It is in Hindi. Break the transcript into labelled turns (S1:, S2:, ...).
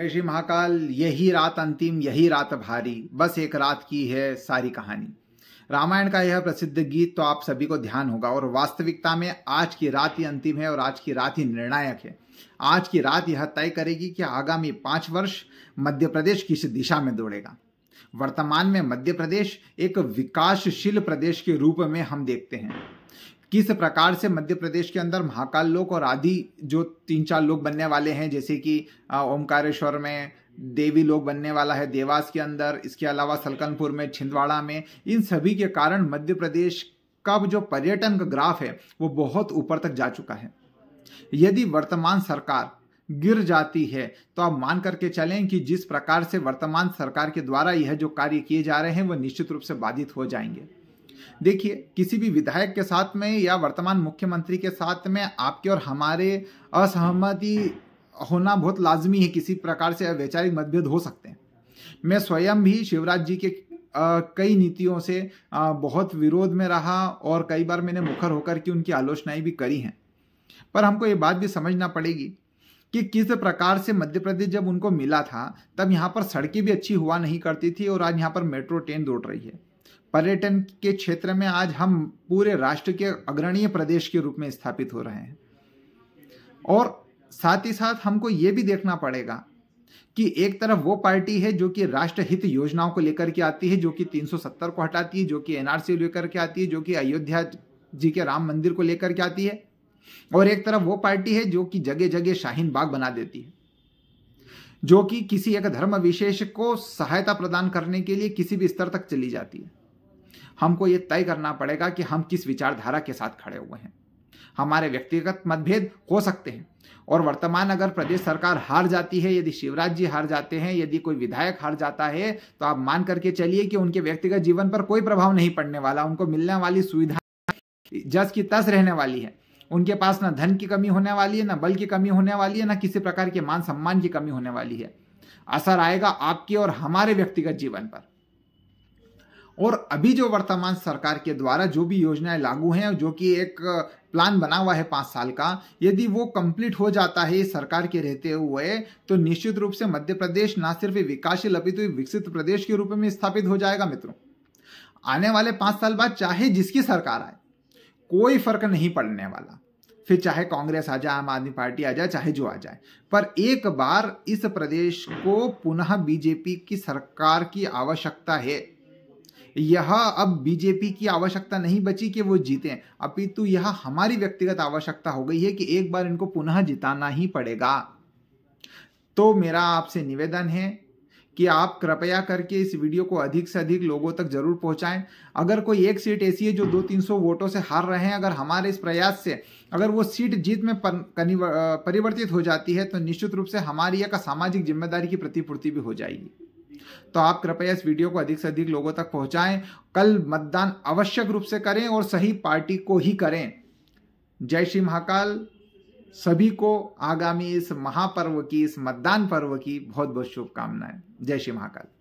S1: जय श्री महाकाल यही रात अंतिम यही रात भारी बस एक रात की है सारी कहानी रामायण का यह प्रसिद्ध गीत तो आप सभी को ध्यान होगा और वास्तविकता में आज की रात ही अंतिम है और आज की रात ही निर्णायक है आज की रात यह तय करेगी कि आगामी पाँच वर्ष मध्य प्रदेश किस दिशा में दौड़ेगा वर्तमान में मध्य प्रदेश एक विकासशील प्रदेश के रूप में हम देखते हैं किस प्रकार से मध्य प्रदेश के अंदर महाकाल लोक और आदि जो तीन चार लोग बनने वाले हैं जैसे कि ओमकारेश्वर में देवी लोग बनने वाला है देवास के अंदर इसके अलावा सलकनपुर में छिंदवाड़ा में इन सभी के कारण मध्य प्रदेश का जो पर्यटन का ग्राफ है वो बहुत ऊपर तक जा चुका है यदि वर्तमान सरकार गिर जाती है तो आप मान करके चलें कि जिस प्रकार से वर्तमान सरकार के द्वारा यह जो कार्य किए जा रहे हैं वह निश्चित रूप से बाधित हो जाएंगे देखिए किसी भी विधायक के साथ में या वर्तमान मुख्यमंत्री के साथ में आपके और हमारे असहमति होना बहुत लाजमी है किसी प्रकार से वैचारिक मतभेद हो सकते हैं मैं स्वयं भी शिवराज जी के आ, कई नीतियों से आ, बहुत विरोध में रहा और कई बार मैंने मुखर होकर के उनकी आलोचनाएं भी करी हैं पर हमको ये बात भी समझना पड़ेगी कि किस प्रकार से मध्य प्रदेश जब उनको मिला था तब यहाँ पर सड़कें भी अच्छी हुआ नहीं करती थी और आज यहाँ पर मेट्रो ट्रेन दौड़ रही है पर्यटन के क्षेत्र में आज हम पूरे राष्ट्र के अग्रणीय प्रदेश के रूप में स्थापित हो रहे हैं और साथ ही साथ हमको ये भी देखना पड़ेगा कि एक तरफ वो पार्टी है जो कि राष्ट्रहित योजनाओं को लेकर के आती है जो कि 370 को हटाती है जो कि एनआरसी लेकर के आती है जो कि अयोध्या जी के राम मंदिर को लेकर के आती है और एक तरफ वो पार्टी है जो कि जगह जगह शाहीन बाग बना देती है जो कि किसी एक धर्म विशेष को सहायता प्रदान करने के लिए किसी भी स्तर तक चली जाती है हमको ये तय करना पड़ेगा कि हम किस विचारधारा के साथ खड़े हुए हैं हमारे व्यक्तिगत मतभेद हो सकते हैं और वर्तमान अगर प्रदेश सरकार हार जाती है यदि शिवराज जी हार जाते हैं यदि कोई विधायक हार जाता है तो आप मान करके चलिए कि उनके व्यक्तिगत जीवन पर कोई प्रभाव नहीं पड़ने वाला उनको मिलने वाली सुविधा जस की तस रहने वाली है उनके पास ना धन की कमी होने वाली है ना बल की कमी होने वाली है ना किसी प्रकार के मान सम्मान की कमी होने वाली है असर आएगा आपके और हमारे व्यक्तिगत जीवन पर और अभी जो वर्तमान सरकार के द्वारा जो भी योजनाएं लागू हैं जो कि एक प्लान बना हुआ है पाँच साल का यदि वो कंप्लीट हो जाता है सरकार के रहते हुए तो निश्चित रूप से मध्य प्रदेश ना सिर्फ विकासशील अपितु तो विकसित प्रदेश के रूप में स्थापित हो जाएगा मित्रों आने वाले पाँच साल बाद चाहे जिसकी सरकार आए कोई फर्क नहीं पड़ने वाला फिर चाहे कांग्रेस आ जाए आम आदमी पार्टी आ जाए चाहे जो आ जाए पर एक बार इस प्रदेश को पुनः बीजेपी की सरकार की आवश्यकता है यह अब बीजेपी की आवश्यकता नहीं बची कि वो जीतें अपितु यह हमारी व्यक्तिगत आवश्यकता हो गई है कि एक बार इनको पुनः जिताना ही पड़ेगा तो मेरा आपसे निवेदन है कि आप कृपया करके इस वीडियो को अधिक से अधिक लोगों तक जरूर पहुंचाएं अगर कोई एक सीट ऐसी है जो दो तीन सौ वोटों से हार रहे हैं अगर हमारे इस प्रयास से अगर वो सीट जीत में परिवर्तित हो जाती है तो निश्चित रूप से हमारी एक सामाजिक जिम्मेदारी की प्रतिपूर्ति भी हो जाएगी तो आप कृपया इस वीडियो को अधिक से अधिक लोगों तक पहुंचाएं कल मतदान आवश्यक रूप से करें और सही पार्टी को ही करें जय श्री महाकाल सभी को आगामी इस महापर्व की इस मतदान पर्व की बहुत बहुत शुभकामनाएं जय श्री महाकाल